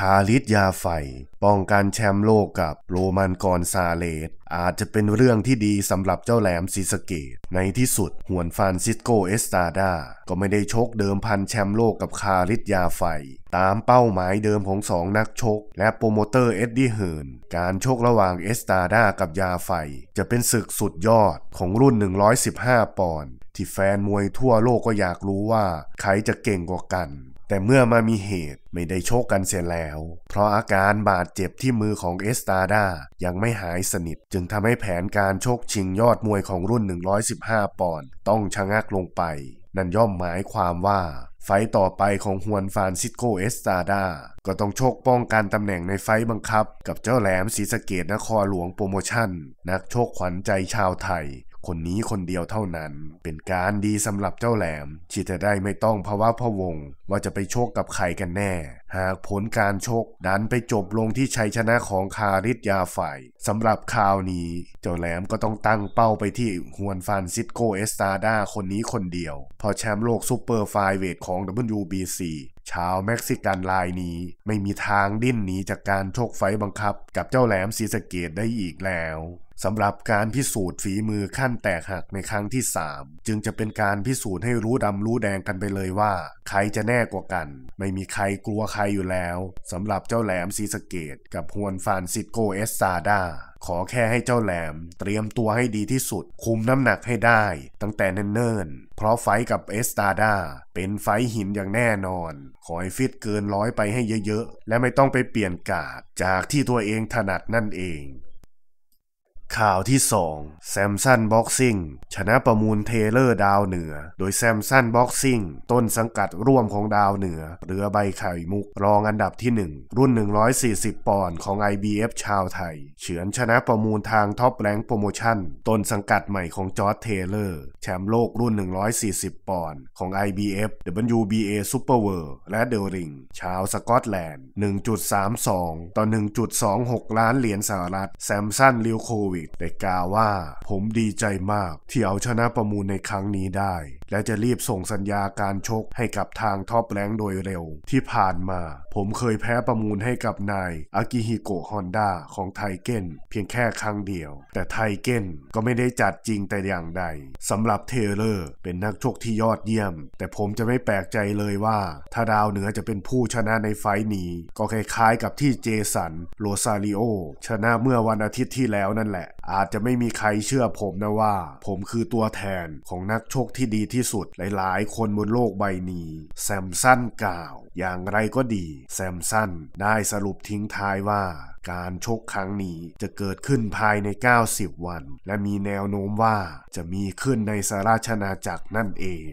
คาลิสยาไฟป้องกันแชมป์โลกกับโรมันกรซาเลสอาจจะเป็นเรื่องที่ดีสำหรับเจ้าแหลมซิสเกตในที่สุดหวนฟานซิสโกเอสตาดา ก็ไม่ได้ชกเดิมพันแชมป์โลกกับคาริสยาไฟ ตามเป้าหมายเดิมของสองนักชก และโปรโมเตอร์เอ็ดดี้เฮิร์นการชกระหว่างเอสตาดา กับยาไฟ จะเป็นศึกสุดยอดของรุ่น 115 ปอนด์ที่แฟนมวยทั่วโลกก็อยากรู้ว่าใครจะเก่งกว่ากันแต่เมื่อมามีเหตุไม่ได้โชคกันเสียแล้ว เพราะอาการบาดเจ็บที่มือของเอสตาดายังไม่หายสนิท จึงทำให้แผนการโชคชิงยอดมวยของรุ่น 115 ปอนด์ต้องชะงักลงไป นั่นย่อมหมายความว่า ไฟต่อไปของฮวนฟานซิสโกเอสตาดาก็ต้องโชคป้องกันตำแหน่งในไฟบังคับกับเจ้าแหลมศรีสะเกดนครหลวงโปรโมชั่น นักโชคขวัญใจชาวไทย คนนี้คนเดียวเท่านั้นเป็นการดีสำหรับเจ้าแหลมที่จะได้ไม่ต้องภาวะพะวงว่าจะไปโชคกับใครกันแน่ หากผลการโชคดันไปจบลงที่ชัยชนะของคาริสยาไฟสำหรับคราวนี้ เจ้าแหลมก็ต้องตั้งเป้าไปที่ฮวนฟานซิสโกเอสตาดาคนนี้คนเดียว พอแชมป์โลกซูเปอร์ไฟเวทของ WBC ชาวเม็กซิกันรายนี้ไม่มีทางดิ้นหนีจากการโชคไฟบังคับกับเจ้าแหลมซีสเกตได้อีกแล้วสำหรับการพิสูจน์ฝีมือขั้นแตกหักในครั้งที่ 3 จึงจะเป็นการพิสูจน์ให้รู้ดำรู้แดงกันไปเลยว่าใครจะแน่กว่ากัน ไม่มีใครกลัวใครอยู่แล้วสำหรับเจ้าแหลมซีสเกตกับฮวนฟานซิโกเอสซาดาขอแค่ให้เจ้าแหลมเตรียมตัวให้ดีที่สุด คุมน้ำหนักให้ได้ตั้งแต่เนิ่นๆเพราะไฟกับเอสตาดาเป็นไฟหินอย่างแน่นอนขอให้ฟิตเกินร้อยไปให้เยอะๆและไม่ต้องไปเปลี่ยนกาดจากที่ตัวเองถนัดนั่นเองข่าวที่2แซมสันบ็อกซิ่งชนะประมูลเทเลอร์ดาวเหนือ โดยแซมสันบ็อกซิ่งต้นสังกัดร่วมของดาวเหนือ เรือใบไข่มุกรองอันดับที่ 1 รุ่น 140ปอนด์ของ IBF ชาวไทยเฉือนชนะประมูลทางท็อปแรงโปรโมชั่นต้นสังกัดใหม่ของจอร์ดเทเลอร์แชมป์โลกรุ่น 140ปอนด์ของ IBF WBA Super World และเดลริงชาวสกอตแลนด์1.32ต่อ1.26 ล้านเหรียญสหรัฐแซมสันลิวโควิิตได้กล่าวว่าผมดีใจมาก ที่เอาชนะประมูลในครั้งนี้ได้และจะรีบส่งสัญญาการชกให้กับทางท็อปแรงโดยเร็วที่ผ่านมา ผมเคยแพ้ประมูลให้กับนาย อากิฮิโกะฮอนด้าของไทเก้นเพียงแค่ครั้งเดียว แต่ไทเก้นก็ไม่ได้จัดจริงแต่อย่างใดสำหรับเทเลอร์เป็นนักชกที่ยอดเยี่ยม แต่ผมจะไม่แปลกใจเลยว่า ถ้าดาวเหนือจะเป็นผู้ชนะในไฟนี้ ก็คล้ายๆกับที่เจสัน โรซาลิโอชนะเมื่อวันอาทิตย์ที่แล้วนั่นแหละอาจจะไม่มีใครเชื่อผมนะว่า ผมคือตัวแทนของนักโชคที่ดีที่สุด หลายๆคนบนโลกใบนี้ แซมสั้นกล่าว อย่างไรก็ดี แซมสั้นได้สรุปทิ้งท้ายว่า การชกครั้งนี้จะเกิดขึ้นภายใน 90 วัน และมีแนวโน้มว่า จะมีขึ้นในสาราชนาจักรนั่นเอง